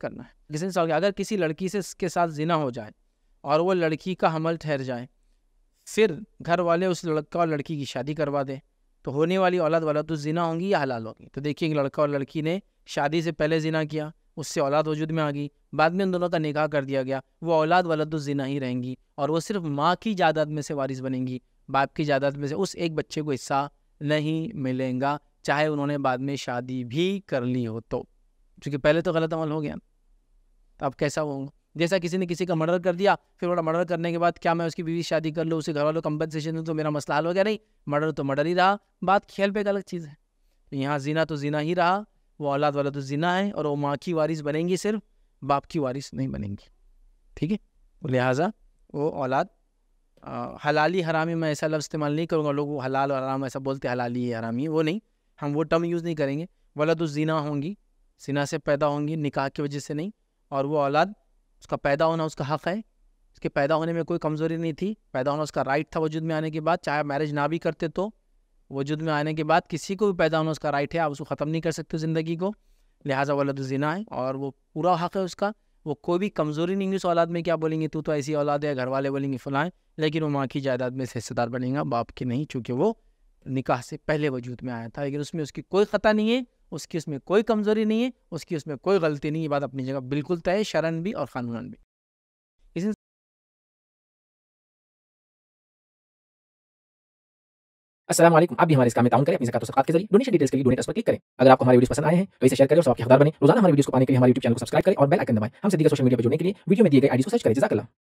करना है किसी सवाल अगर किसी लड़की से इसके साथ जिना हो जाए और वो लड़की का हमल ठहर जाए फिर घर वाले उस लड़का और लड़की की शादी करवा दें तो होने वाली औलाद वाला तो जिना होंगी या हलाल होंगी तो देखिए लड़का और लड़की ने शादी से पहले जिना किया उससे औलाद वजूद में आ गई बाद में उन दोनों का निकाह कर दिया गया वो औलाद वालद तो जिना ही रहेंगी और वो सिर्फ माँ की जायदाद में से वारिस बनेंगी बाप की जायदाद में से उस एक बच्चे को हिस्सा नहीं मिलेगा चाहे उन्होंने बाद में शादी भी कर ली हो तो क्योंकि पहले तो गलत अमल हो गया तो आप कैसा होगा जैसा किसी ने किसी का मर्डर कर दिया फिर थोड़ा मर्डर करने के बाद क्या मैं उसकी बीवी शादी कर लूँ उसे घर वालों कंपनसेशन दूँ तो मेरा मसला हल हो गया नहीं मर्डर तो मर्डर ही रहा बात खेल पे एक अलग चीज़ है तो यहाँ जीना तो जीना ही रहा वो औलाद वाला तो जीना है और वो माँ की वारिस बनेंगी सिर्फ बाप की वारिस नहीं बनेंगी ठीक है तो लिहाजा वो औलाद हलाली हरामी मैं ऐसा लफ्ज़ इस्तेमाल नहीं करूँगा लोग हलाल और हराम ऐसा बोलते हलाली हरामी वो नहीं हम वो टर्म यूज़ नहीं करेंगे वाला तो जीना होंगी जीना से पैदा होंगी निकाह की वजह से नहीं और वो औलाद उसका पैदा होना उसका हक़ है उसके पैदा होने में कोई कमज़ोरी नहीं थी पैदा होना उसका राइट था वजूद में आने के बाद चाहे मैरिज ना भी करते तो वजूद में आने के बाद किसी को भी पैदा होना उसका राइट है आप उसको ख़त्म नहीं कर सकते ज़िंदगी को लिहाजा वलद ज़िना है और वो पूरा हक़ है उसका वो कोई भी कमज़ोरी नहीं उस औलाद में क्या बोलेंगे तू तो ऐसी औलाद है घर वाले बोलेंगे फलाएँ लेकिन वो माँ की जायदाद में से हिस्सेदार बनेगा बाप के नहीं चूँकि वो निकाह से पहले वजूद में आया था लेकिन उसमें उसकी कोई ख़ता नहीं है उसकी उसमें कोई कमज़ोरी नहीं है उसकी उसमें कोई गलती नहीं ये बात अपनी जगह बिल्कुल तय है शरण भी और क़ानून भी इस असलम आप भी हमारे इस काम में करें अपनी जकात के जरिए डोनेशन डिटेल्स के लिए डोनेट पर क्लिक करें अगर आपको हमारी वीडियो पसंद आए हैं तो इसे शेयर करें और आपके हदार बने रोजाना हमारे वीडियो को पाने के लिए हमारे यूट्यूब चैनल को सब्सक्राइब करें और बेल आइकन दबाएं हमसे दीगर सोशल मीडिया पर जुड़ने के लिए वीडियो में दिए गए आईडी को सर्च करें जजाकला